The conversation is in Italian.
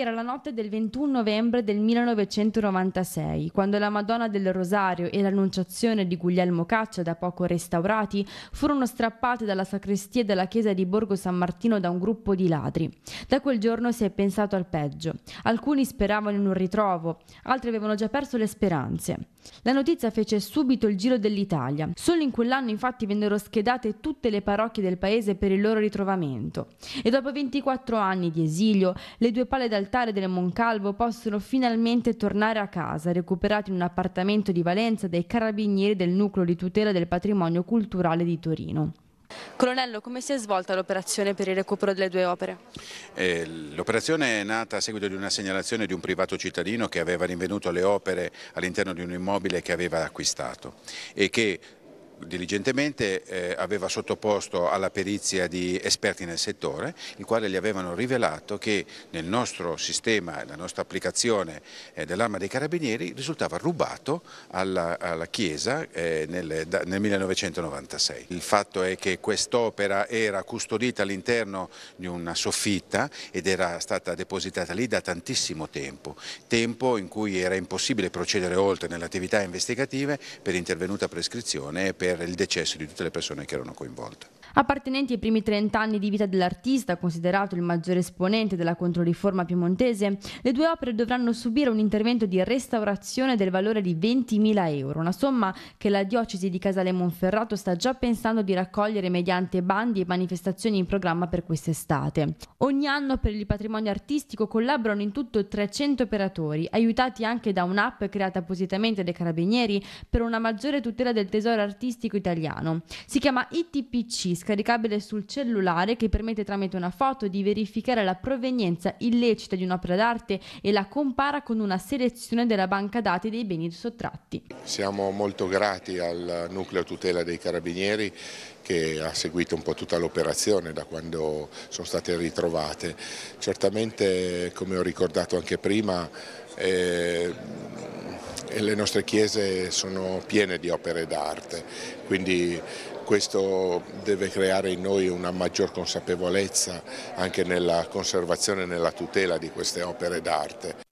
Era la notte del 21 novembre del 1996, quando la Madonna del Rosario e l'Annunciazione di Guglielmo Caccia, da poco restaurati, furono strappate dalla sacrestia della chiesa di Borgo San Martino da un gruppo di ladri. Da quel giorno si è pensato al peggio. Alcuni speravano in un ritrovo, altri avevano già perso le speranze. La notizia fece subito il giro dell'Italia. Solo in quell'anno infatti vennero schedate tutte le parrocchie del paese per il loro ritrovamento. E dopo 24 anni di esilio, le due pale dal dall'altare del Moncalvo possono finalmente tornare a casa, recuperati in un appartamento di Valenza dai carabinieri del nucleo di tutela del patrimonio culturale di Torino. Colonnello, come si è svolta l'operazione per il recupero delle due opere? Eh, L'operazione è nata a seguito di una segnalazione di un privato cittadino che aveva rinvenuto le opere all'interno di un immobile che aveva acquistato e che diligentemente eh, aveva sottoposto alla perizia di esperti nel settore, i quali gli avevano rivelato che nel nostro sistema, nella nostra applicazione eh, dell'arma dei carabinieri risultava rubato alla, alla Chiesa eh, nel, da, nel 1996. Il fatto è che quest'opera era custodita all'interno di una soffitta ed era stata depositata lì da tantissimo tempo, tempo in cui era impossibile procedere oltre nelle attività investigative per intervenuta prescrizione e per per il decesso di tutte le persone che erano coinvolte. Appartenenti ai primi 30 anni di vita dell'artista, considerato il maggiore esponente della controriforma piemontese, le due opere dovranno subire un intervento di restaurazione del valore di 20.000 euro, una somma che la diocesi di Casale Monferrato sta già pensando di raccogliere mediante bandi e manifestazioni in programma per quest'estate. Ogni anno per il patrimonio artistico collaborano in tutto 300 operatori, aiutati anche da un'app creata appositamente dai carabinieri per una maggiore tutela del tesoro artistico artistico italiano. Si chiama ITPC, scaricabile sul cellulare, che permette tramite una foto di verificare la provenienza illecita di un'opera d'arte e la compara con una selezione della banca dati dei beni sottratti. Siamo molto grati al nucleo tutela dei carabinieri che ha seguito un po' tutta l'operazione da quando sono state ritrovate. Certamente, come ho ricordato anche prima, eh, le nostre chiese sono piene di opere d'arte, quindi questo deve creare in noi una maggior consapevolezza anche nella conservazione e nella tutela di queste opere d'arte.